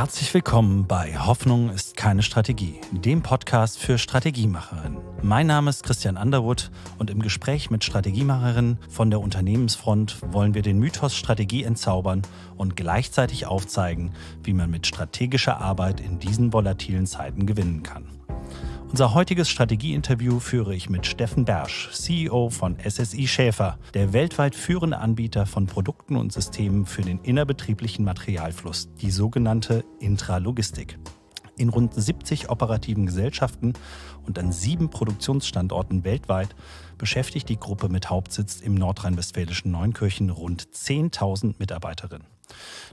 Herzlich willkommen bei Hoffnung ist keine Strategie, dem Podcast für Strategiemacherinnen. Mein Name ist Christian Underwood und im Gespräch mit Strategiemacherinnen von der Unternehmensfront wollen wir den Mythos Strategie entzaubern und gleichzeitig aufzeigen, wie man mit strategischer Arbeit in diesen volatilen Zeiten gewinnen kann. Unser heutiges Strategieinterview führe ich mit Steffen Bersch, CEO von SSI Schäfer, der weltweit führende Anbieter von Produkten und Systemen für den innerbetrieblichen Materialfluss, die sogenannte Intralogistik. In rund 70 operativen Gesellschaften und an sieben Produktionsstandorten weltweit beschäftigt die Gruppe mit Hauptsitz im nordrhein-westfälischen Neunkirchen rund 10.000 Mitarbeiterinnen.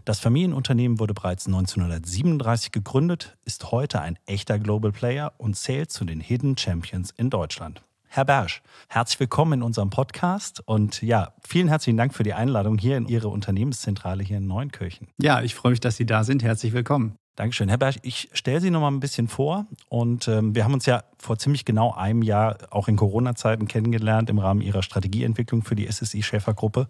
Das Familienunternehmen wurde bereits 1937 gegründet, ist heute ein echter Global Player und zählt zu den Hidden Champions in Deutschland. Herr Bersch, herzlich willkommen in unserem Podcast und ja, vielen herzlichen Dank für die Einladung hier in Ihre Unternehmenszentrale hier in Neunkirchen. Ja, ich freue mich, dass Sie da sind. Herzlich willkommen. Dankeschön. Herr Berg, ich stelle Sie noch mal ein bisschen vor. Und ähm, wir haben uns ja vor ziemlich genau einem Jahr auch in Corona-Zeiten kennengelernt im Rahmen Ihrer Strategieentwicklung für die SSI-Schäfergruppe.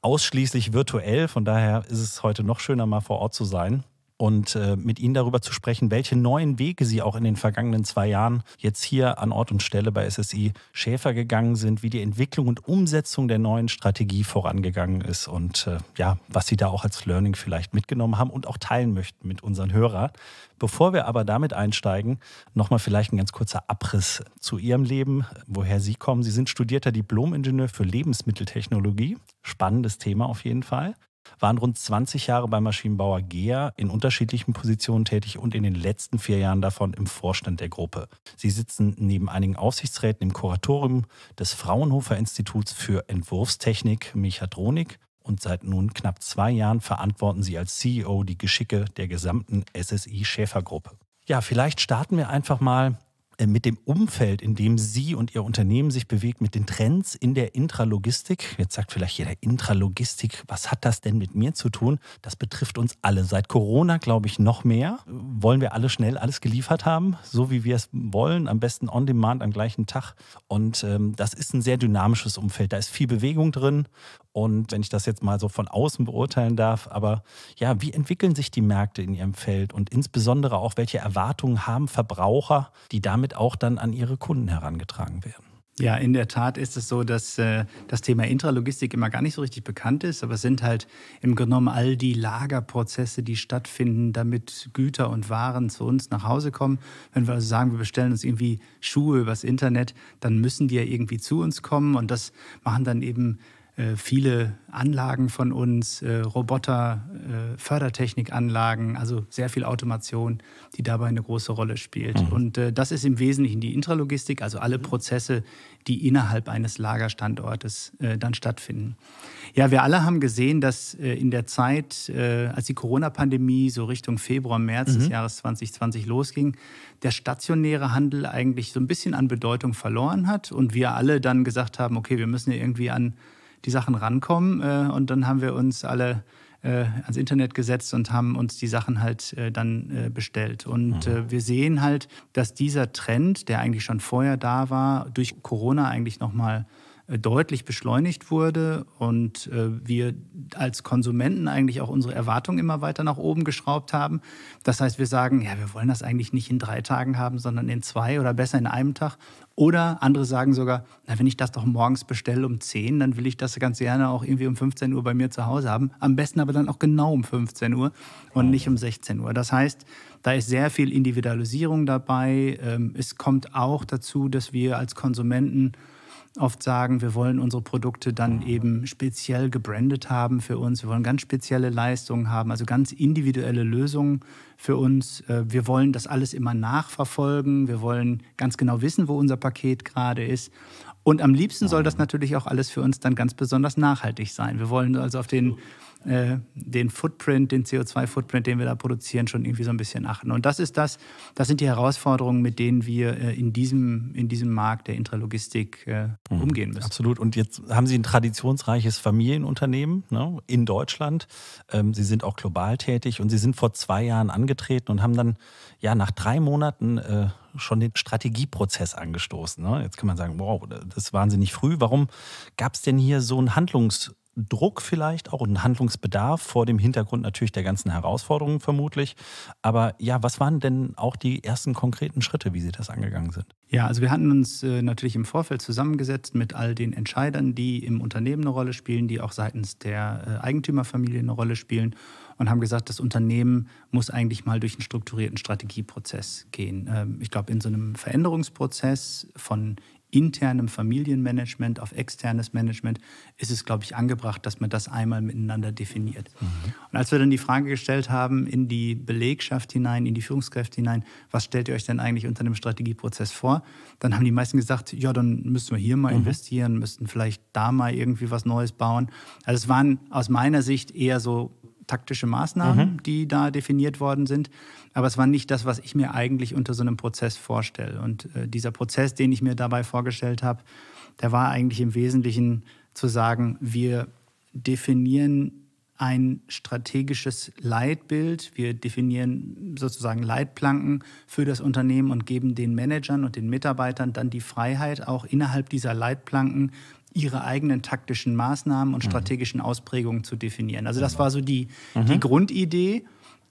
Ausschließlich virtuell. Von daher ist es heute noch schöner, mal vor Ort zu sein und äh, mit Ihnen darüber zu sprechen, welche neuen Wege Sie auch in den vergangenen zwei Jahren jetzt hier an Ort und Stelle bei SSI Schäfer gegangen sind, wie die Entwicklung und Umsetzung der neuen Strategie vorangegangen ist und äh, ja, was Sie da auch als Learning vielleicht mitgenommen haben und auch teilen möchten mit unseren Hörern. Bevor wir aber damit einsteigen, nochmal vielleicht ein ganz kurzer Abriss zu Ihrem Leben, woher Sie kommen. Sie sind studierter Diplomingenieur für Lebensmitteltechnologie. Spannendes Thema auf jeden Fall waren rund 20 Jahre bei Maschinenbauer GEA in unterschiedlichen Positionen tätig und in den letzten vier Jahren davon im Vorstand der Gruppe. Sie sitzen neben einigen Aufsichtsräten im Kuratorium des Fraunhofer Instituts für Entwurfstechnik Mechatronik und seit nun knapp zwei Jahren verantworten sie als CEO die Geschicke der gesamten SSI Schäfer Gruppe. Ja, vielleicht starten wir einfach mal äh, mit dem Umfeld, in dem Sie und Ihr Unternehmen sich bewegt, mit den Trends in der Intralogistik. Jetzt sagt vielleicht jeder Intralogistik, was hat das denn mit mir zu tun? Das betrifft uns alle. Seit Corona, glaube ich, noch mehr. Wollen wir alle schnell alles geliefert haben, so wie wir es wollen, am besten on demand am gleichen Tag. Und ähm, das ist ein sehr dynamisches Umfeld. Da ist viel Bewegung drin. Und wenn ich das jetzt mal so von außen beurteilen darf, aber ja, wie entwickeln sich die Märkte in ihrem Feld und insbesondere auch, welche Erwartungen haben Verbraucher, die damit damit auch dann an ihre Kunden herangetragen werden. Ja, in der Tat ist es so, dass äh, das Thema Intralogistik immer gar nicht so richtig bekannt ist, aber es sind halt im Grunde genommen all die Lagerprozesse, die stattfinden, damit Güter und Waren zu uns nach Hause kommen. Wenn wir also sagen, wir bestellen uns irgendwie Schuhe übers Internet, dann müssen die ja irgendwie zu uns kommen und das machen dann eben äh, viele Anlagen von uns, äh, Roboter, äh, Fördertechnikanlagen, also sehr viel Automation, die dabei eine große Rolle spielt. Mhm. Und das ist im Wesentlichen die Intralogistik, also alle Prozesse, die innerhalb eines Lagerstandortes dann stattfinden. Ja, wir alle haben gesehen, dass in der Zeit, als die Corona-Pandemie so Richtung Februar, März mhm. des Jahres 2020 losging, der stationäre Handel eigentlich so ein bisschen an Bedeutung verloren hat und wir alle dann gesagt haben, okay, wir müssen ja irgendwie an die Sachen rankommen. Äh, und dann haben wir uns alle äh, ans Internet gesetzt und haben uns die Sachen halt äh, dann bestellt. Und mhm. wir sehen halt, dass dieser Trend, der eigentlich schon vorher da war, durch Corona eigentlich nochmal mal deutlich beschleunigt wurde und äh, wir als Konsumenten eigentlich auch unsere Erwartungen immer weiter nach oben geschraubt haben. Das heißt, wir sagen, ja, wir wollen das eigentlich nicht in drei Tagen haben, sondern in zwei oder besser in einem Tag. Oder andere sagen sogar, na, wenn ich das doch morgens bestelle um 10, dann will ich das ganz gerne auch irgendwie um 15 Uhr bei mir zu Hause haben. Am besten aber dann auch genau um 15 Uhr und nicht um 16 Uhr. Das heißt, da ist sehr viel Individualisierung dabei. Ähm, es kommt auch dazu, dass wir als Konsumenten oft sagen, wir wollen unsere Produkte dann eben speziell gebrandet haben für uns. Wir wollen ganz spezielle Leistungen haben, also ganz individuelle Lösungen für uns. Äh, wir wollen das alles immer nachverfolgen. Wir wollen ganz genau wissen, wo unser Paket gerade ist. Und am liebsten soll das mhm. natürlich auch alles für uns dann ganz besonders nachhaltig sein. Wir wollen also auf den äh, den Footprint, den CO2-Footprint, den wir da produzieren, schon irgendwie so ein bisschen achten. Und das ist das, das sind die Herausforderungen, mit denen wir äh, in, diesem, in diesem Markt der Intralogistik äh, mhm. umgehen müssen. Absolut. Und jetzt haben Sie ein traditionsreiches Familienunternehmen ne, in Deutschland. Ähm, Sie sind auch global tätig und Sie sind vor zwei Jahren angetreten und haben dann ja nach drei Monaten äh, schon den Strategieprozess angestoßen. Ne? Jetzt kann man sagen, wow, das ist wahnsinnig früh. Warum gab es denn hier so einen Handlungs- Druck vielleicht auch und Handlungsbedarf vor dem Hintergrund natürlich der ganzen Herausforderungen vermutlich. Aber ja, was waren denn auch die ersten konkreten Schritte, wie Sie das angegangen sind? Ja, also wir hatten uns äh, natürlich im Vorfeld zusammengesetzt mit all den Entscheidern, die im Unternehmen eine Rolle spielen, die auch seitens der äh, Eigentümerfamilie eine Rolle spielen und haben gesagt, das Unternehmen muss eigentlich mal durch einen strukturierten Strategieprozess gehen. Ähm, ich glaube, in so einem Veränderungsprozess von internem Familienmanagement auf externes Management ist es, glaube ich, angebracht, dass man das einmal miteinander definiert. Mhm. Und als wir dann die Frage gestellt haben, in die Belegschaft hinein, in die Führungskräfte hinein, was stellt ihr euch denn eigentlich unter einem Strategieprozess vor? Dann haben die meisten gesagt, ja, dann müssen wir hier mal mhm. investieren, müssten vielleicht da mal irgendwie was Neues bauen. Also es waren aus meiner Sicht eher so taktische Maßnahmen, mhm. die da definiert worden sind. Aber es war nicht das, was ich mir eigentlich unter so einem Prozess vorstelle. Und äh, dieser Prozess, den ich mir dabei vorgestellt habe, der war eigentlich im Wesentlichen zu sagen, wir definieren ein strategisches Leitbild. Wir definieren sozusagen Leitplanken für das Unternehmen und geben den Managern und den Mitarbeitern dann die Freiheit, auch innerhalb dieser Leitplanken ihre eigenen taktischen Maßnahmen und mhm. strategischen Ausprägungen zu definieren. Also das genau. war so die, mhm. die Grundidee.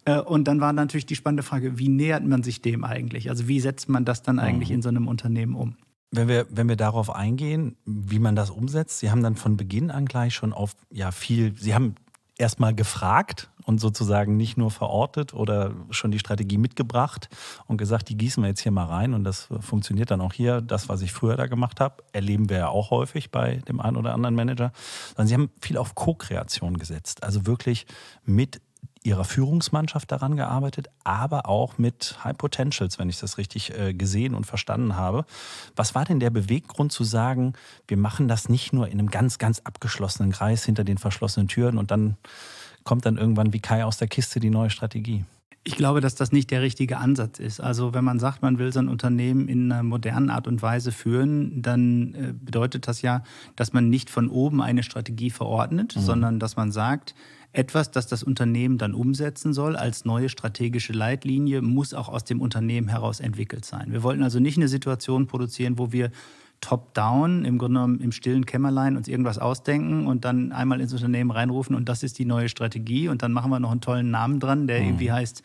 Äh, und dann war natürlich die spannende Frage, wie nähert man sich dem eigentlich? Also wie setzt man das dann eigentlich mhm. in so einem Unternehmen um? Wenn wir, wenn wir darauf eingehen, wie man das umsetzt, Sie haben dann von Beginn an gleich schon auf ja viel, Sie haben erstmal gefragt, und sozusagen nicht nur verortet oder schon die Strategie mitgebracht und gesagt, die gießen wir jetzt hier mal rein und das funktioniert dann auch hier. Das, was ich früher da gemacht habe, erleben wir ja auch häufig bei dem einen oder anderen Manager. Sondern sie haben viel auf Co-Kreation gesetzt, also wirklich mit ihrer Führungsmannschaft daran gearbeitet, aber auch mit High Potentials, wenn ich das richtig äh, gesehen und verstanden habe. Was war denn der Beweggrund zu sagen, wir machen das nicht nur in einem ganz, ganz abgeschlossenen Kreis hinter den verschlossenen Türen und dann kommt dann irgendwann wie Kai aus der Kiste die neue Strategie? Ich glaube, dass das nicht der richtige Ansatz ist. Also wenn man sagt, man will sein Unternehmen in einer modernen Art und Weise führen, dann äh, bedeutet das ja, dass man nicht von oben eine Strategie verordnet, mhm. sondern dass man sagt, etwas, das das Unternehmen dann umsetzen soll als neue strategische Leitlinie, muss auch aus dem Unternehmen heraus entwickelt sein. Wir wollten also nicht eine Situation produzieren, wo wir top-down, im Grunde genommen im stillen Kämmerlein uns irgendwas ausdenken und dann einmal ins Unternehmen reinrufen und das ist die neue Strategie und dann machen wir noch einen tollen Namen dran, der mhm. irgendwie heißt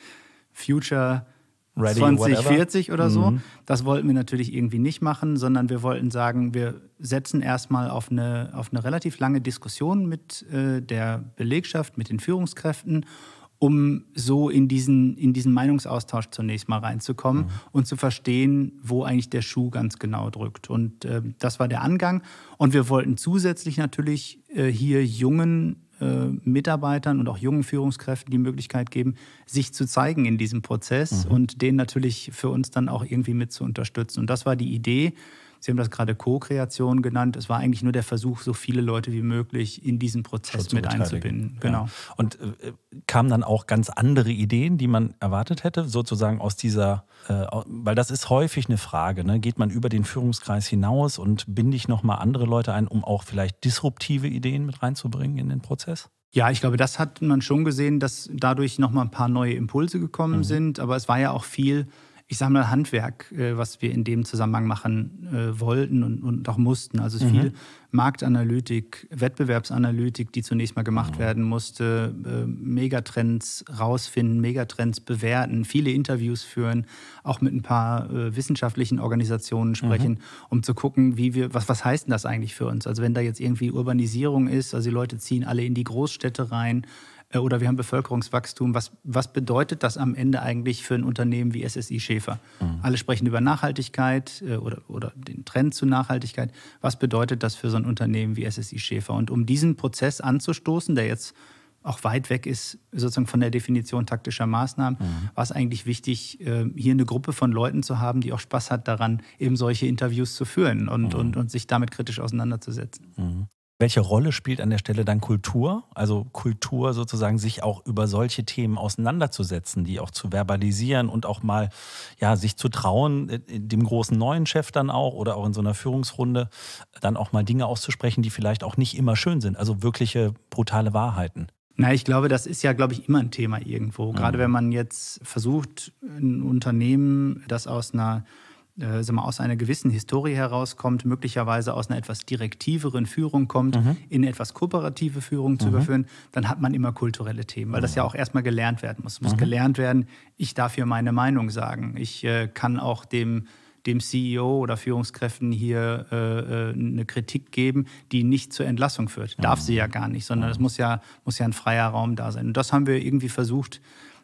Future Ready, 2040 whatever. oder so. Mhm. Das wollten wir natürlich irgendwie nicht machen, sondern wir wollten sagen, wir setzen erstmal auf eine, auf eine relativ lange Diskussion mit äh, der Belegschaft, mit den Führungskräften um so in diesen, in diesen Meinungsaustausch zunächst mal reinzukommen mhm. und zu verstehen, wo eigentlich der Schuh ganz genau drückt. Und äh, das war der Angang. Und wir wollten zusätzlich natürlich äh, hier jungen äh, Mitarbeitern und auch jungen Führungskräften die Möglichkeit geben, sich zu zeigen in diesem Prozess mhm. und den natürlich für uns dann auch irgendwie mit zu unterstützen. Und das war die Idee, Sie haben das gerade Co-Kreation genannt. Es war eigentlich nur der Versuch, so viele Leute wie möglich in diesen Prozess mit einzubinden. Genau. Ja. Und äh, kamen dann auch ganz andere Ideen, die man erwartet hätte, sozusagen aus dieser, äh, weil das ist häufig eine Frage. Ne? Geht man über den Führungskreis hinaus und binde ich nochmal andere Leute ein, um auch vielleicht disruptive Ideen mit reinzubringen in den Prozess? Ja, ich glaube, das hat man schon gesehen, dass dadurch nochmal ein paar neue Impulse gekommen mhm. sind. Aber es war ja auch viel ich sage mal, Handwerk, äh, was wir in dem Zusammenhang machen äh, wollten und, und, auch mussten. Also mhm. viel Marktanalytik, Wettbewerbsanalytik, die zunächst mal gemacht mhm. werden musste, äh, Megatrends rausfinden, Megatrends bewerten, viele Interviews führen, auch mit ein paar äh, wissenschaftlichen Organisationen sprechen, mhm. um zu gucken, wie wir, was, was heißt denn das eigentlich für uns? Also wenn da jetzt irgendwie Urbanisierung ist, also die Leute ziehen alle in die Großstädte rein, äh, oder wir haben Bevölkerungswachstum. Was, was bedeutet das am Ende eigentlich für ein Unternehmen wie SSI Schäfer? Mhm. Alle sprechen über Nachhaltigkeit äh, oder, oder den Trend zu Nachhaltigkeit. Was bedeutet das für so ein Unternehmen wie SSI Schäfer? Und um diesen Prozess anzustoßen, der jetzt auch weit weg ist sozusagen von der Definition taktischer Maßnahmen, mhm. war es eigentlich wichtig, ähm, hier eine Gruppe von Leuten zu haben, die auch Spaß hat daran, eben solche Interviews zu führen und, mhm. und, und sich damit kritisch auseinanderzusetzen. Mhm. Welche Rolle spielt an der Stelle dann Kultur? Also Kultur sozusagen, sich auch über solche Themen auseinanderzusetzen, die auch zu verbalisieren und auch mal ja, sich zu trauen, äh, dem großen neuen Chef dann auch oder auch in so einer Führungsrunde dann auch mal Dinge auszusprechen, die vielleicht auch nicht immer schön sind. Also wirkliche brutale Wahrheiten. Na, ich glaube, das ist ja, glaube ich, immer ein Thema irgendwo. Gerade mhm. wenn man jetzt versucht, ein Unternehmen, das aus einer äh, sagen wir, aus einer gewissen Historie herauskommt, möglicherweise aus einer etwas direktiveren Führung kommt, mhm. in etwas kooperative Führung zu mhm. überführen, dann hat man immer kulturelle Themen, weil das ja auch erstmal gelernt werden muss. Es muss mhm. gelernt werden, ich darf hier meine Meinung sagen. Ich äh, kann auch dem dem CEO oder Führungskräften hier äh, äh, eine Kritik geben, die nicht zur Entlassung führt. Darf sie mhm. ja gar nicht, sondern mhm. es muss ja, muss ja ein freier Raum da sein. Und das haben wir irgendwie versucht,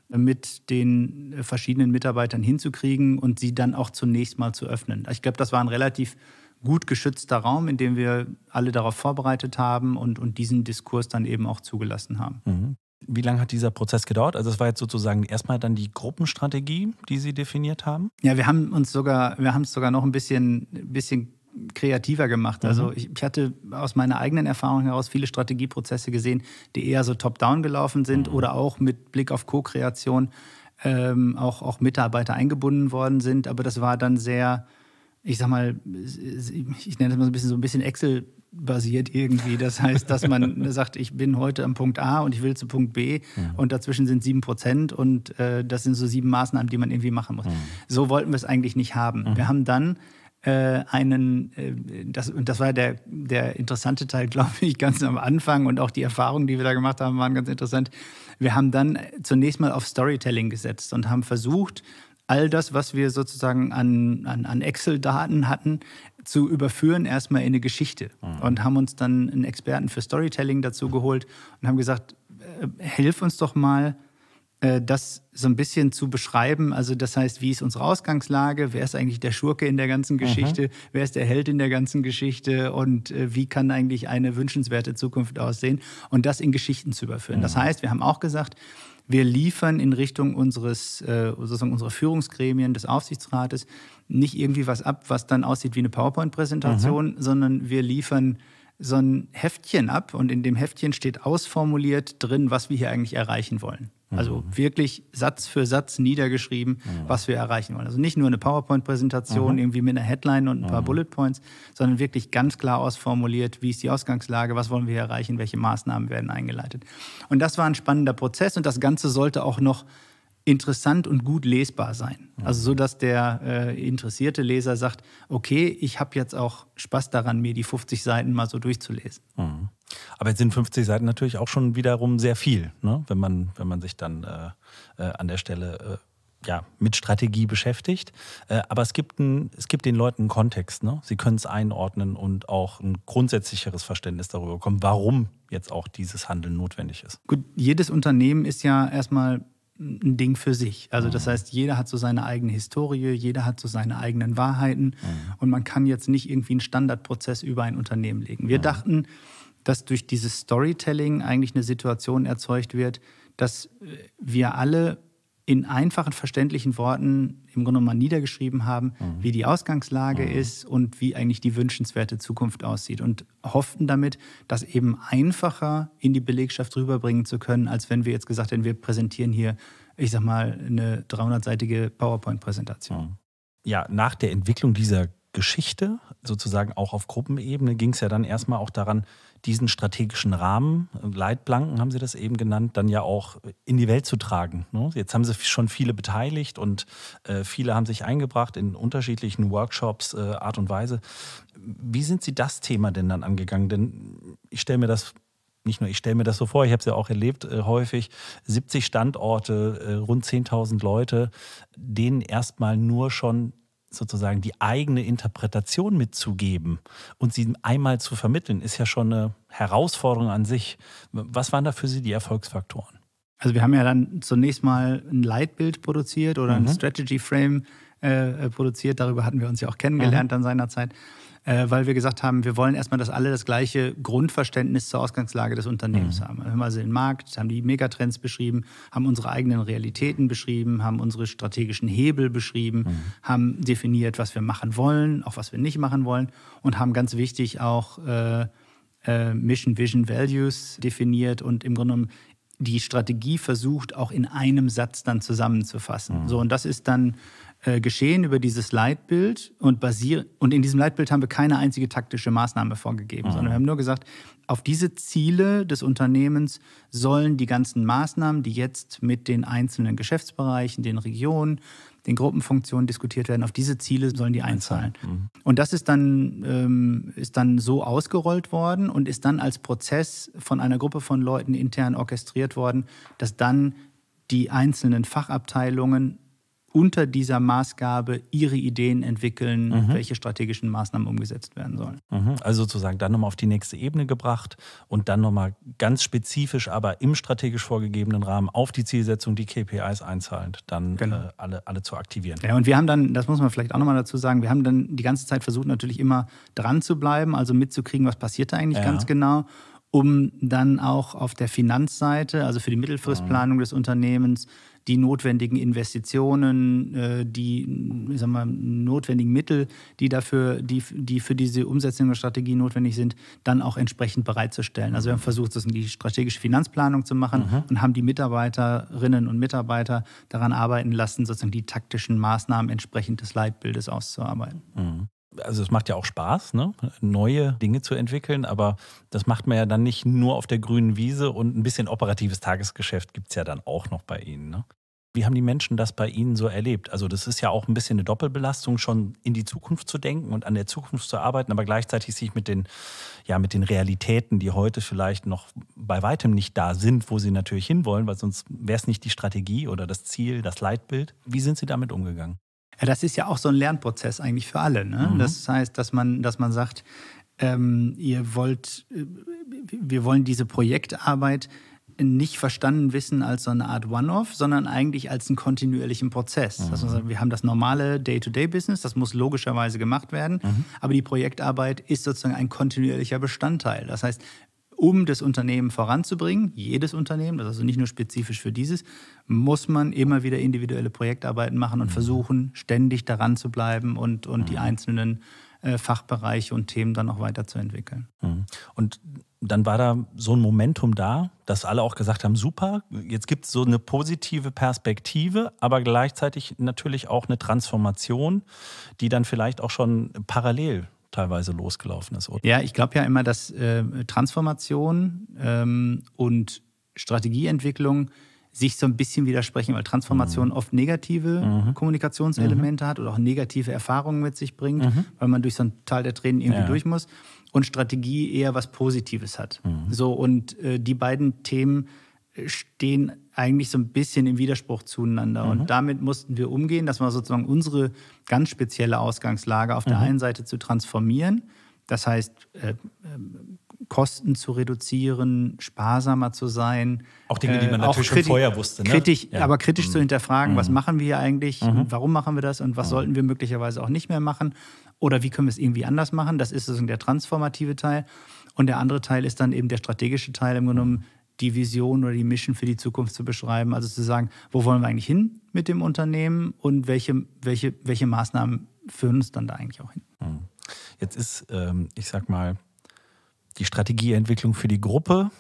mit den äh, verschiedenen Mitarbeitern hinzukriegen und sie dann auch zunächst mal zu öffnen. Ich glaube, das war ein relativ gut geschützter Raum, in dem wir alle darauf vorbereitet haben und, und diesen Diskurs dann eben auch zugelassen haben. Mhm. Wie lange hat dieser Prozess gedauert? Also es war jetzt sozusagen erstmal dann die Gruppenstrategie, die Sie definiert haben? Ja, wir haben uns sogar, wir haben es sogar noch ein bisschen, bisschen kreativer gemacht. Also mhm. ich, ich, hatte aus meiner eigenen Erfahrung heraus viele Strategieprozesse gesehen, die eher so top-down gelaufen sind mhm. oder auch mit Blick auf Co-Kreation ähm, auch, auch Mitarbeiter eingebunden worden sind. Aber das war dann sehr, ich sag mal, ich nenne das mal so ein bisschen so ein bisschen Excel basiert irgendwie. Das heißt, dass man sagt, ich bin heute am Punkt A und ich will zu Punkt B mhm. und dazwischen sind sieben Prozent und äh, das sind so sieben Maßnahmen, die man irgendwie machen muss. Mhm. So wollten wir es eigentlich nicht haben. Mhm. Wir haben dann äh, einen, äh, das, und das war der, der interessante Teil, glaube ich, ganz am Anfang und auch die Erfahrungen, die wir da gemacht haben, waren ganz interessant. Wir haben dann zunächst mal auf Storytelling gesetzt und haben versucht, all das, was wir sozusagen an, an, an Excel-Daten hatten, zu überführen erstmal in eine Geschichte. Mhm. Und haben uns dann einen Experten für Storytelling dazu geholt und haben gesagt, hilf äh, uns doch mal, äh, das so ein bisschen zu beschreiben. Also das heißt, wie ist unsere Ausgangslage? Wer ist eigentlich der Schurke in der ganzen mhm. Geschichte? Mhm. Wer ist der Held in der ganzen Geschichte? Und äh, wie kann eigentlich eine wünschenswerte Zukunft aussehen? Und das in Geschichten zu überführen. Mhm. Das heißt, wir haben auch gesagt, wir liefern in Richtung unseres, äh, sozusagen unserer Führungsgremien, des Aufsichtsrates, nicht irgendwie was ab, was dann aussieht wie eine PowerPoint-Präsentation, mhm. sondern wir liefern so ein Heftchen ab und in dem Heftchen steht ausformuliert drin, was wir hier eigentlich erreichen wollen. Also mhm. wirklich Satz für Satz niedergeschrieben, mhm. was wir erreichen wollen. Also nicht nur eine PowerPoint-Präsentation mhm. irgendwie mit einer Headline und ein paar mhm. Bullet Points, sondern wirklich ganz klar ausformuliert, wie ist die Ausgangslage, was wollen wir erreichen, welche Maßnahmen werden eingeleitet. Und das war ein spannender Prozess und das Ganze sollte auch noch interessant und gut lesbar sein. Mhm. Also so, dass der äh, interessierte Leser sagt, okay, ich habe jetzt auch Spaß daran, mir die 50 Seiten mal so durchzulesen. Mhm. Aber jetzt sind 50 Seiten natürlich auch schon wiederum sehr viel, ne? wenn, man, wenn man sich dann äh, äh, an der Stelle äh, ja, mit Strategie beschäftigt. Äh, aber es gibt, ein, es gibt den Leuten einen Kontext. Ne? Sie können es einordnen und auch ein grundsätzlicheres Verständnis darüber bekommen, warum jetzt auch dieses Handeln notwendig ist. Gut, jedes Unternehmen ist ja erstmal ein Ding für sich. Also das mhm. heißt, jeder hat so seine eigene Historie, jeder hat so seine eigenen Wahrheiten mhm. und man kann jetzt nicht irgendwie einen Standardprozess über ein Unternehmen legen. Wir mhm. dachten, dass durch dieses Storytelling eigentlich eine Situation erzeugt wird, dass äh, wir alle in einfachen, verständlichen Worten im Grunde mal niedergeschrieben haben, mhm. wie die Ausgangslage mhm. ist und wie eigentlich die wünschenswerte Zukunft aussieht. Und hofften damit, das eben einfacher in die Belegschaft rüberbringen zu können, als wenn wir jetzt gesagt hätten, wir präsentieren hier, ich sag mal, eine 300-seitige PowerPoint-Präsentation. Mhm. Ja, nach der Entwicklung dieser Geschichte, sozusagen auch auf Gruppenebene, ging es ja dann erstmal auch daran, diesen strategischen Rahmen, Leitplanken haben Sie das eben genannt, dann ja auch in die Welt zu tragen. Ne? Jetzt haben Sie schon viele beteiligt und äh, viele haben sich eingebracht in unterschiedlichen Workshops, äh, Art und Weise. Wie sind Sie das Thema denn dann angegangen? Denn ich stelle mir das nicht nur ich stelle mir das so vor, ich habe es ja auch erlebt äh, häufig, 70 Standorte, rund 10.000 Leute, denen erstmal nur schon sozusagen die eigene Interpretation mitzugeben und sie einmal zu vermitteln, ist ja schon eine Herausforderung an sich. Was waren da für Sie die Erfolgsfaktoren? Also wir haben ja dann zunächst mal ein Leitbild produziert oder mhm. ein Strategy Frame äh, produziert. Darüber hatten wir uns ja auch kennengelernt mhm. an seiner Zeit. Äh, weil wir gesagt haben, wir wollen erstmal, dass alle das gleiche Grundverständnis zur Ausgangslage des Unternehmens mhm. haben. Wir haben also den Markt, haben die Megatrends beschrieben, haben unsere eigenen Realitäten beschrieben, haben unsere strategischen Hebel beschrieben, mhm. haben definiert, was wir machen wollen, auch was wir nicht machen wollen und haben ganz wichtig auch äh, äh, Mission, Vision, Values definiert und im Grunde genommen die Strategie versucht, auch in einem Satz dann zusammenzufassen. Mhm. So, und das ist dann äh, geschehen über dieses Leitbild und basieren. Und in diesem Leitbild haben wir keine einzige taktische Maßnahme vorgegeben, mhm. sondern wir haben nur gesagt, auf diese Ziele des Unternehmens sollen die ganzen Maßnahmen, die jetzt mit den einzelnen Geschäftsbereichen, den Regionen, den Gruppenfunktionen diskutiert werden, auf diese Ziele sollen die einzahlen. Mhm. Und das ist dann, ähm, ist dann so ausgerollt worden und ist dann als Prozess von einer Gruppe von Leuten intern orchestriert worden, dass dann die einzelnen Fachabteilungen unter dieser Maßgabe ihre Ideen entwickeln, mhm. welche strategischen Maßnahmen umgesetzt werden sollen. Mhm. Also sozusagen dann nochmal auf die nächste Ebene gebracht und dann nochmal ganz spezifisch, aber im strategisch vorgegebenen Rahmen auf die Zielsetzung, die KPIs einzahlend, dann genau. äh, alle, alle zu aktivieren. Ja, und wir haben dann, das muss man vielleicht auch nochmal dazu sagen, wir haben dann die ganze Zeit versucht, natürlich immer dran zu bleiben, also mitzukriegen, was passiert da eigentlich ja. ganz genau um dann auch auf der Finanzseite, also für die Mittelfristplanung mhm. des Unternehmens, die notwendigen Investitionen, äh, die sagen wir, notwendigen Mittel, die dafür, die, die für diese Umsetzung der Strategie notwendig sind, dann auch entsprechend bereitzustellen. Also wir haben mhm. versucht, das in die strategische Finanzplanung zu machen mhm. und haben die Mitarbeiterinnen und Mitarbeiter daran arbeiten lassen, sozusagen die taktischen Maßnahmen entsprechend des Leitbildes auszuarbeiten. Mhm also es macht ja auch Spaß, ne? neue Dinge zu entwickeln, aber das macht man ja dann nicht nur auf der grünen Wiese und ein bisschen operatives Tagesgeschäft gibt es ja dann auch noch bei Ihnen. Ne? Wie haben die Menschen das bei Ihnen so erlebt? Also das ist ja auch ein bisschen eine Doppelbelastung, schon in die Zukunft zu denken und an der Zukunft zu arbeiten, aber gleichzeitig sich mit den, ja, mit den Realitäten, die heute vielleicht noch bei weitem nicht da sind, wo sie natürlich hinwollen, weil sonst wäre es nicht die Strategie oder das Ziel, das Leitbild. Wie sind Sie damit umgegangen? Ja, das ist ja auch so ein Lernprozess eigentlich für alle. Ne? Mhm. Das heißt, dass man, dass man sagt, ähm, ihr wollt, äh, wir wollen diese Projektarbeit nicht verstanden wissen als so eine Art One-Off, sondern eigentlich als einen kontinuierlichen Prozess. Mhm. Also wir haben das normale Day-to-Day-Business, das muss logischerweise gemacht werden, mhm. aber die Projektarbeit ist sozusagen ein kontinuierlicher Bestandteil. Das heißt, um das Unternehmen voranzubringen, jedes Unternehmen, das ist also nicht nur spezifisch für dieses, muss man immer wieder individuelle Projektarbeiten machen und mhm. versuchen, ständig daran zu bleiben und, und mhm. die einzelnen äh, Fachbereiche und Themen dann auch weiterzuentwickeln. Mhm. Und dann war da so ein Momentum da, dass alle auch gesagt haben, super, jetzt gibt es so eine positive Perspektive, aber gleichzeitig natürlich auch eine Transformation, die dann vielleicht auch schon parallel teilweise losgelaufen ist. Oder? Ja, ich glaube ja immer, dass äh, Transformation ähm, und Strategieentwicklung sich so ein bisschen widersprechen, weil Transformation mhm. oft negative mhm. Kommunikationselemente mhm. hat oder auch negative Erfahrungen mit sich bringt, mhm. weil man durch so einen Teil der Tränen irgendwie ja. durch muss und Strategie eher was Positives hat. Mhm. So und äh, die beiden Themen stehen eigentlich so ein bisschen im Widerspruch zueinander. Mhm. Und damit mussten wir umgehen, dass wir sozusagen unsere ganz spezielle Ausgangslage auf mhm. der einen Seite zu transformieren, das heißt äh, äh, Kosten zu reduzieren, sparsamer zu sein. Auch Dinge, die äh, man äh, natürlich schon vorher wusste. Ne? Kritisch, ja. Aber kritisch mhm. zu hinterfragen, was mhm. machen wir hier eigentlich, mhm. warum machen wir das und was mhm. sollten wir möglicherweise auch nicht mehr machen oder wie können wir es irgendwie anders machen. Das ist sozusagen der transformative Teil. Und der andere Teil ist dann eben der strategische Teil im Grunde genommen, die Vision oder die Mission für die Zukunft zu beschreiben. Also zu sagen, wo wollen wir eigentlich hin mit dem Unternehmen und welche, welche, welche Maßnahmen führen uns dann da eigentlich auch hin. Hm. Jetzt ist, ähm, ich sag mal, die Strategieentwicklung für die Gruppe,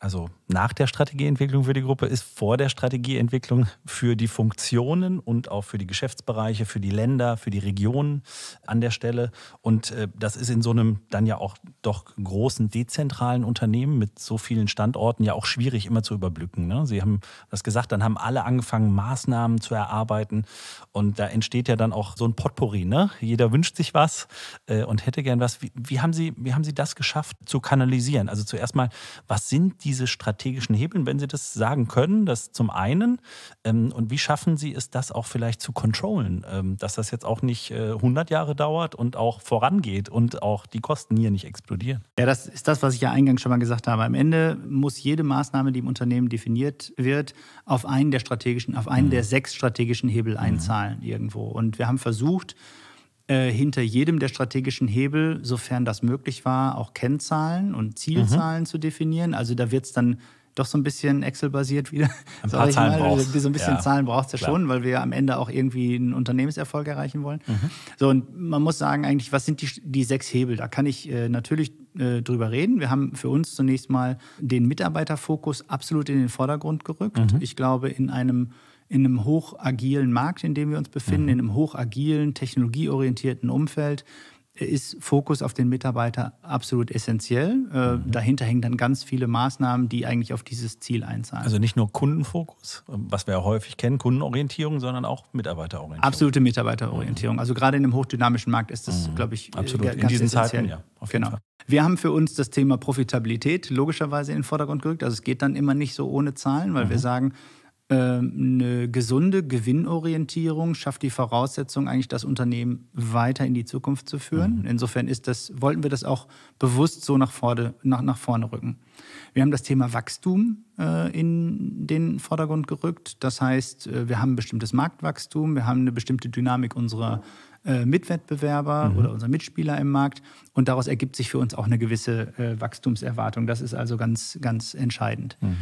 also nach der Strategieentwicklung für die Gruppe ist vor der Strategieentwicklung für die Funktionen und auch für die Geschäftsbereiche, für die Länder, für die Regionen an der Stelle. Und äh, das ist in so einem dann ja auch doch großen dezentralen Unternehmen mit so vielen Standorten ja auch schwierig immer zu überblicken. Ne? Sie haben das gesagt, dann haben alle angefangen, Maßnahmen zu erarbeiten. Und da entsteht ja dann auch so ein Potpourri. Ne? Jeder wünscht sich was äh, und hätte gern was. wie, haben Sie, wie haben Sie das geschafft zu kanalisieren? Also zuerst mal, was sind diese Strategien? strategischen Hebeln, wenn Sie das sagen können, das zum einen. Ähm, und wie schaffen Sie es, das auch vielleicht zu controllen, ähm, dass das jetzt auch nicht 100 äh, Jahre dauert und auch vorangeht und auch die Kosten hier nicht explodieren? Ja, das ist das, was ich ja eingangs schon mal gesagt habe. Am Ende muss jede Maßnahme, die im Unternehmen definiert wird, auf einen der strategischen, auf einen mhm. der sechs strategischen Hebel mhm. einzahlen mhm. irgendwo. Und wir haben versucht, äh, hinter jedem der strategischen Hebel, sofern das möglich war, auch Kennzahlen und Zielzahlen mhm. zu definieren. Also da wird es dann doch so ein bisschen Excel-basiert wieder. Ein paar Zahlen ne? brauchst. So ein bisschen ja. Zahlen braucht es ja schon, weil wir am Ende auch irgendwie einen Unternehmenserfolg erreichen wollen. Mhm. So, und man muss sagen, eigentlich, was sind die, die sechs Hebel? Da kann ich äh, natürlich äh, drüber reden. Wir haben für uns zunächst mal den Mitarbeiterfokus absolut in den Vordergrund gerückt. Mhm. Ich glaube, in einem in einem hochagilen Markt, in dem wir uns befinden, mhm. in einem hochagilen, technologieorientierten Umfeld, ist Fokus auf den Mitarbeiter absolut essentiell. Äh, mhm. dahinter hängen dann ganz viele Maßnahmen, die eigentlich auf dieses Ziel einzahlen. Also nicht nur Kundenfokus, was wir ja häufig kennen, Kundenorientierung, sondern auch Mitarbeiterorientierung. Absolute Mitarbeiterorientierung. Mhm. Also gerade in einem hochdynamischen Markt ist das, mhm. glaube ich, äh, absolut. ganz in diesen essentiell. Zeiten, ja. genau. Fall. Wir haben für uns das Thema Profitabilität logischerweise in den Vordergrund gerückt. Also es geht dann immer nicht so ohne Zahlen, weil mhm. wir sagen, ähm, eine gesunde Gewinnorientierung schafft die Voraussetzung, eigentlich das Unternehmen weiter in die Zukunft zu führen. Mhm. Insofern ist das, wollten wir das auch bewusst so nach vorne, nach, nach vorne rücken. Wir haben das Thema Wachstum äh, in den Vordergrund gerückt. Das heißt, äh, wir haben ein bestimmtes Marktwachstum, wir haben eine bestimmte Dynamik unserer äh, Mitwettbewerber mhm. oder unserer Mitspieler im Markt. Und daraus ergibt sich für uns auch eine gewisse äh, Wachstumserwartung. Das ist also ganz, ganz entscheidend. Mhm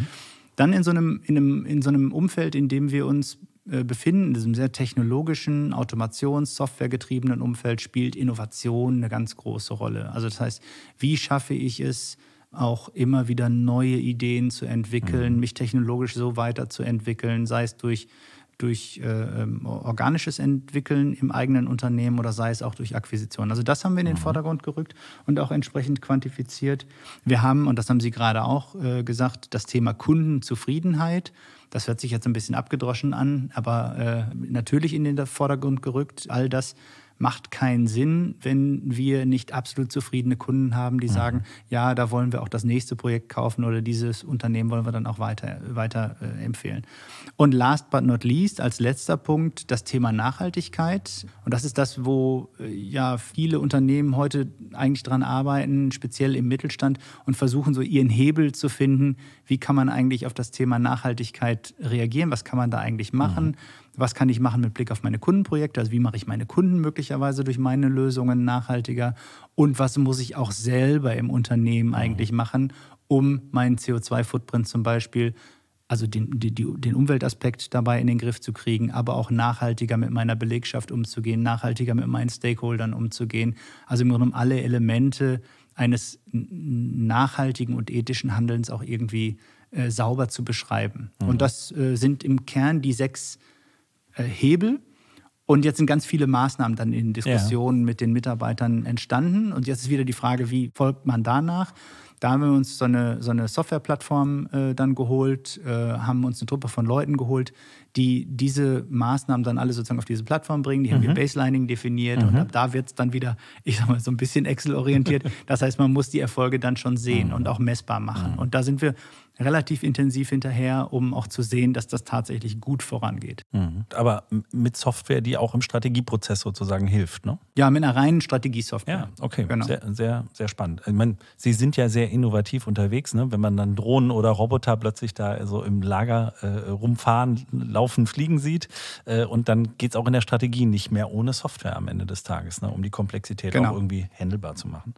dann in so einem, in einem, in so einem Umfeld, in dem wir uns äh, befinden, in diesem sehr technologischen, automations-, softwaregetriebenen Umfeld, spielt Innovation eine ganz große Rolle. Also das heißt, wie schaffe ich es, auch immer wieder neue Ideen zu entwickeln, mhm. mich technologisch so weiterzuentwickeln, sei es durch durch äh, ähm, organisches Entwickeln im eigenen Unternehmen oder sei es auch durch Akquisition. Also das haben wir in den mhm. Vordergrund gerückt und auch entsprechend quantifiziert. Wir haben, und das haben Sie gerade auch äh, gesagt, das Thema Kundenzufriedenheit. Das hört sich jetzt ein bisschen abgedroschen an, aber äh, natürlich in den Vordergrund gerückt. All das macht keinen Sinn, wenn wir nicht absolut zufriedene Kunden haben, die mhm. sagen, ja, da wollen wir auch das nächste Projekt kaufen oder dieses Unternehmen wollen wir dann auch weiter, weiter äh, empfehlen. Und last but not least, als letzter Punkt, das Thema Nachhaltigkeit. Und das ist das, wo äh, ja viele Unternehmen heute eigentlich dran arbeiten, speziell im Mittelstand und versuchen so ihren Hebel zu finden, wie kann man eigentlich auf das Thema Nachhaltigkeit reagieren, was kann man da eigentlich mhm. machen. Mhm was kann ich machen mit Blick auf meine Kundenprojekte, also wie mache ich meine Kunden möglicherweise durch meine Lösungen nachhaltiger und was muss ich auch selber im Unternehmen eigentlich machen, um meinen CO2-Footprint zum Beispiel, also den, die, den Umweltaspekt dabei in den Griff zu kriegen, aber auch nachhaltiger mit meiner Belegschaft umzugehen, nachhaltiger mit meinen Stakeholdern umzugehen. Also im Grunde um alle Elemente eines nachhaltigen und ethischen Handelns auch irgendwie äh, sauber zu beschreiben. Mhm. Und das äh, sind im Kern die sechs äh, Hebel. Und jetzt sind ganz viele Maßnahmen dann in Diskussionen ja. mit den Mitarbeitern entstanden. Und jetzt ist wieder die Frage, wie folgt man danach? Da haben wir uns so eine, so eine Softwareplattform äh, dann geholt, äh, haben uns eine Truppe von Leuten geholt, die diese Maßnahmen dann alle sozusagen auf diese Plattform bringen. Die haben wir mhm. Baselining definiert mhm. und ab da wird es dann wieder, ich sag mal, so ein bisschen Excel-orientiert. Das heißt, man muss die Erfolge dann schon sehen mhm. und auch messbar machen. Mhm. Und da sind wir relativ intensiv hinterher, um auch zu sehen, dass das tatsächlich gut vorangeht. Mhm. Aber mit Software, die auch im Strategieprozess sozusagen hilft, ne? Ja, mit einer reinen Strategiesoftware. Ja, okay, genau. sehr, sehr, sehr spannend. Ich meine, Sie sind ja sehr innovativ unterwegs, ne? wenn man dann Drohnen oder Roboter plötzlich da so im Lager äh, rumfahren, laufen Laufen, Fliegen sieht. Äh, und dann geht es auch in der Strategie nicht mehr ohne Software am Ende des Tages, ne, um die Komplexität genau. auch irgendwie handelbar zu machen.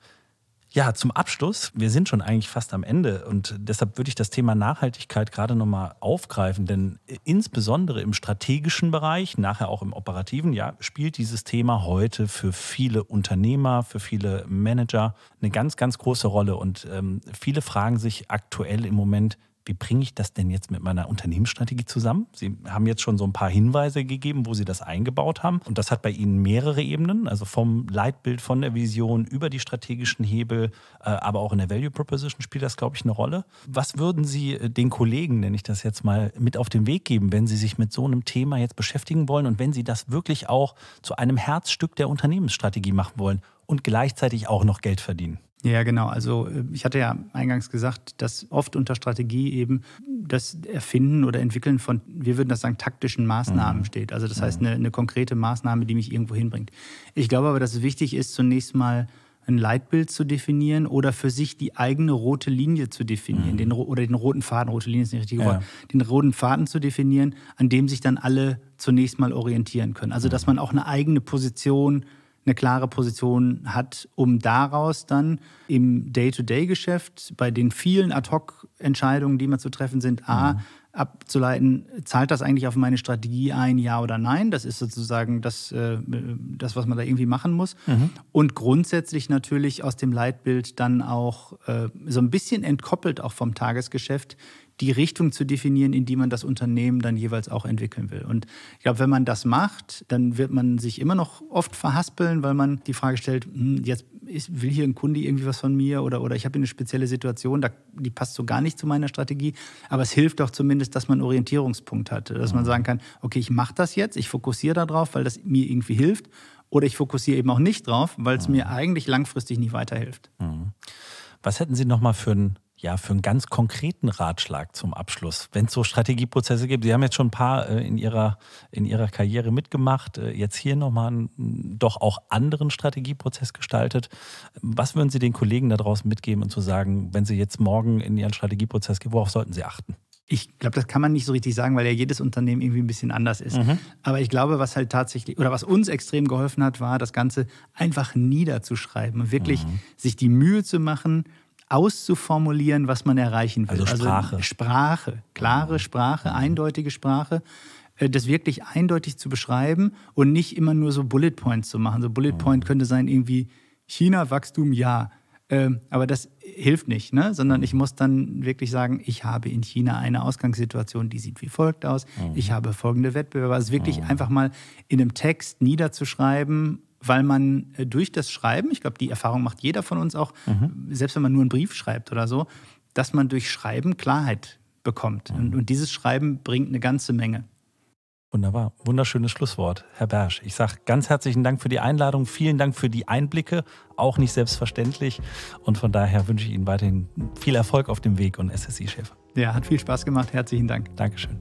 Ja, zum Abschluss, wir sind schon eigentlich fast am Ende und deshalb würde ich das Thema Nachhaltigkeit gerade nochmal aufgreifen, denn insbesondere im strategischen Bereich, nachher auch im operativen, ja, spielt dieses Thema heute für viele Unternehmer, für viele Manager eine ganz, ganz große Rolle und ähm, viele fragen sich aktuell im Moment, wie bringe ich das denn jetzt mit meiner Unternehmensstrategie zusammen? Sie haben jetzt schon so ein paar Hinweise gegeben, wo Sie das eingebaut haben. Und das hat bei Ihnen mehrere Ebenen, also vom Leitbild, von der Vision über die strategischen Hebel, äh, aber auch in der Value Proposition spielt das, glaube ich, eine Rolle. Was würden Sie äh, den Kollegen, nenne ich das jetzt mal, mit auf den Weg geben, wenn Sie sich mit so einem Thema jetzt beschäftigen wollen und wenn Sie das wirklich auch zu einem Herzstück der Unternehmensstrategie machen wollen und gleichzeitig auch noch Geld verdienen? Ja, genau. Also äh, ich hatte ja eingangs gesagt, dass oft unter Strategie eben das Erfinden oder Entwickeln von, wir würden das sagen, taktischen Maßnahmen mhm. steht. Also das mhm. heißt eine, eine, konkrete Maßnahme, die mich irgendwo hinbringt. Ich glaube aber, dass es wichtig ist, zunächst mal ein Leitbild zu definieren oder für sich die eigene rote Linie zu definieren, mhm. den, oder den roten Faden, rote Linie ist nicht richtig ja. den roten Faden zu definieren, an dem sich dann alle zunächst mal orientieren können. Also mhm. dass man auch eine eigene Position äh, eine klare Position hat, um daraus dann im Day-to-Day-Geschäft bei den vielen Ad-Hoc-Entscheidungen, die immer zu treffen sind, a, mhm. abzuleiten, zahlt das eigentlich auf meine Strategie ein, ja oder nein? Das ist sozusagen das, äh, das was man da irgendwie machen muss. Mhm. Und grundsätzlich natürlich aus dem Leitbild dann auch äh, so ein bisschen entkoppelt auch vom Tagesgeschäft die Richtung zu definieren, in die man das Unternehmen dann jeweils auch entwickeln will. Und ich glaube, wenn man das macht, dann wird man sich immer noch oft verhaspeln, weil man die Frage stellt, hm, jetzt will hier ein Kunde irgendwie was von mir oder, oder ich habe eine spezielle Situation, die passt so gar nicht zu meiner Strategie. Aber es hilft doch zumindest, dass man einen Orientierungspunkt hat, dass man mhm. sagen kann, okay, ich mache das jetzt, ich fokussiere darauf, weil das mir irgendwie hilft. Oder ich fokussiere eben auch nicht drauf, weil es mhm. mir eigentlich langfristig nicht weiterhilft. Mhm. Was hätten Sie nochmal für einen ja, für einen ganz konkreten Ratschlag zum Abschluss, wenn es so Strategieprozesse gibt? Sie haben jetzt schon ein paar äh, in, ihrer, in Ihrer Karriere mitgemacht, äh, jetzt hier nochmal einen doch auch anderen Strategieprozess gestaltet. Was würden Sie den Kollegen da draußen mitgeben und zu sagen, wenn Sie jetzt morgen in Ihren Strategieprozess gehen, worauf sollten Sie achten? Ich glaube, das kann man nicht so richtig sagen, weil ja jedes Unternehmen irgendwie ein bisschen anders ist. Mhm. Aber ich glaube, was halt tatsächlich oder was uns extrem geholfen hat, war, das Ganze einfach niederzuschreiben und wirklich mhm. sich die Mühe zu machen, auszuformulieren, was man erreichen will. Also Sprache. Also Sprache, klare mhm. Sprache, mhm. eindeutige Sprache äh, das wirklich eindeutig zu beschreiben und nicht immer nur so Bullet Points zu machen. So Bullet mhm. Point könnte sein irgendwie China Wachstum ja, ähm, aber das hilft nicht, ne? sondern ich muss dann wirklich sagen, ich habe in China eine Ausgangssituation, die sieht wie folgt aus. Ich habe folgende Wettbewerber. Also wirklich einfach mal in einem Text niederzuschreiben weil man äh, durch das Schreiben, ich glaube, die Erfahrung macht jeder von uns auch, mhm. selbst wenn man nur einen Brief schreibt oder so, dass man durch Schreiben Klarheit bekommt. Mhm. Und, und, dieses Schreiben bringt eine ganze Menge. Wunderbar, wunderschönes Schlusswort, Herr Bersch. Ich sage ganz herzlichen Dank für die Einladung, vielen Dank für die Einblicke, auch nicht selbstverständlich. Und von daher wünsche ich Ihnen weiterhin viel Erfolg auf dem Weg und SSI Schäfer. Ja, hat viel Spaß gemacht, herzlichen Dank. Dankeschön.